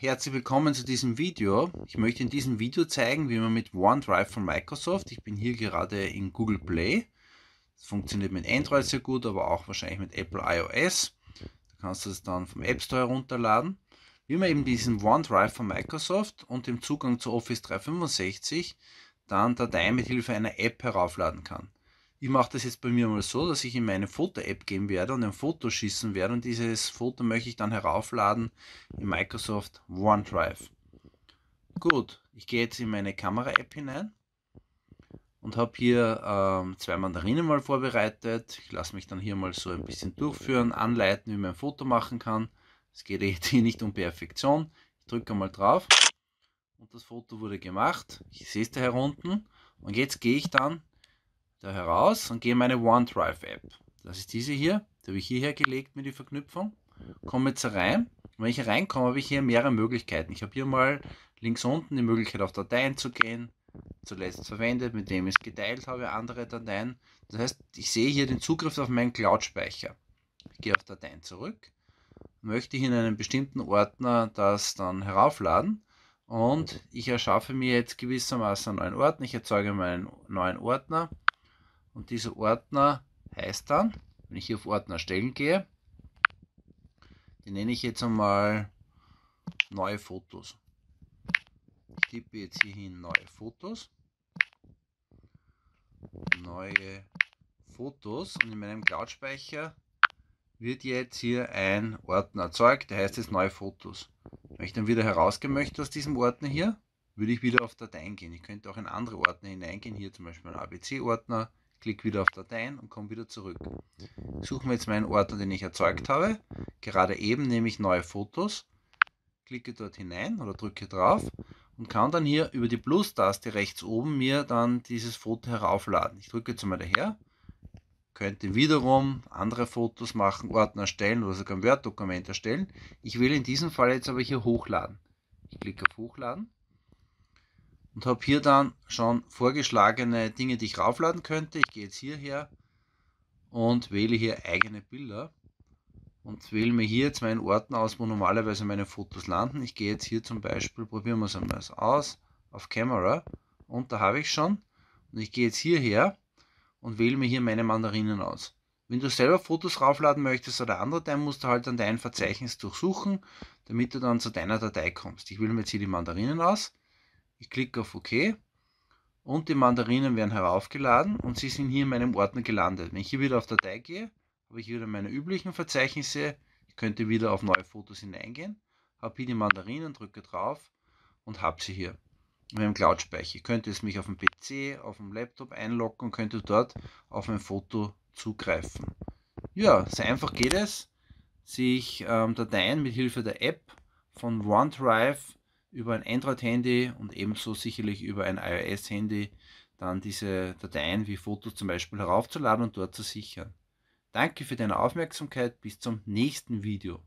herzlich willkommen zu diesem Video. Ich möchte in diesem Video zeigen, wie man mit OneDrive von Microsoft, ich bin hier gerade in Google Play, das funktioniert mit Android sehr gut, aber auch wahrscheinlich mit Apple iOS, da kannst du es dann vom App Store herunterladen, wie man eben diesen OneDrive von Microsoft und dem Zugang zu Office 365 dann Dateien mit Hilfe einer App heraufladen kann ich mache das jetzt bei mir mal so, dass ich in meine Foto-App gehen werde und ein Foto schießen werde und dieses Foto möchte ich dann heraufladen in Microsoft OneDrive. Gut, ich gehe jetzt in meine Kamera-App hinein und habe hier ähm, zwei Mandarinen mal vorbereitet. Ich lasse mich dann hier mal so ein bisschen durchführen, anleiten, wie man ein Foto machen kann. Es geht jetzt eh hier nicht um Perfektion. Ich drücke mal drauf und das Foto wurde gemacht. Ich sehe es da herunten und jetzt gehe ich dann da heraus und gehe in meine OneDrive-App. Das ist diese hier. Die habe ich hierher gelegt mit der Verknüpfung. Komme jetzt rein. Und wenn ich reinkomme, habe ich hier mehrere Möglichkeiten. Ich habe hier mal links unten die Möglichkeit, auf Dateien zu gehen. Zuletzt verwendet, mit dem ich es geteilt habe, andere Dateien. Das heißt, ich sehe hier den Zugriff auf meinen Cloud-Speicher. Ich gehe auf Dateien zurück. Möchte ich in einem bestimmten Ordner das dann heraufladen. Und ich erschaffe mir jetzt gewissermaßen einen neuen Ordner. Ich erzeuge meinen neuen Ordner und dieser Ordner heißt dann, wenn ich hier auf Ordner stellen gehe, den nenne ich jetzt einmal neue Fotos. Ich tippe jetzt hier hin neue Fotos. Neue Fotos und in meinem Cloud-Speicher wird jetzt hier ein Ordner erzeugt, der heißt jetzt neue Fotos. Wenn ich dann wieder herausgehen möchte aus diesem Ordner hier, würde ich wieder auf Dateien gehen. Ich könnte auch in andere Ordner hineingehen, hier zum Beispiel ein ABC-Ordner, klicke wieder auf Dateien und komme wieder zurück. Suche mir jetzt meinen Ordner, den ich erzeugt habe. Gerade eben nehme ich neue Fotos, klicke dort hinein oder drücke drauf und kann dann hier über die Plus-Taste rechts oben mir dann dieses Foto heraufladen. Ich drücke jetzt mal daher, könnte wiederum andere Fotos machen, Ordner erstellen oder sogar ein Word-Dokument erstellen. Ich will in diesem Fall jetzt aber hier hochladen. Ich klicke auf Hochladen und habe hier dann schon vorgeschlagene Dinge, die ich raufladen könnte. Ich gehe jetzt hierher und wähle hier eigene Bilder und wähle mir hier jetzt meinen Orten aus, wo normalerweise meine Fotos landen. Ich gehe jetzt hier zum Beispiel, probieren wir es einmal aus, auf Camera und da habe ich schon. Und ich gehe jetzt hierher und wähle mir hier meine Mandarinen aus. Wenn du selber Fotos raufladen möchtest oder andere, dann musst du halt dann dein Verzeichnis durchsuchen, damit du dann zu deiner Datei kommst. Ich wähle mir jetzt hier die Mandarinen aus ich klicke auf OK und die Mandarinen werden heraufgeladen und sie sind hier in meinem Ordner gelandet. Wenn ich hier wieder auf Datei gehe, habe ich wieder meine üblichen Verzeichnisse. Ich könnte wieder auf neue Fotos hineingehen, habe hier die Mandarinen, drücke drauf und habe sie hier in meinem Cloud-Speicher. Ich könnte es mich auf dem PC, auf dem Laptop einloggen und könnte dort auf ein Foto zugreifen. Ja, sehr einfach geht es, sich ähm, Dateien mit Hilfe der App von OneDrive über ein Android-Handy und ebenso sicherlich über ein iOS-Handy dann diese Dateien wie Fotos zum Beispiel heraufzuladen und dort zu sichern. Danke für deine Aufmerksamkeit, bis zum nächsten Video.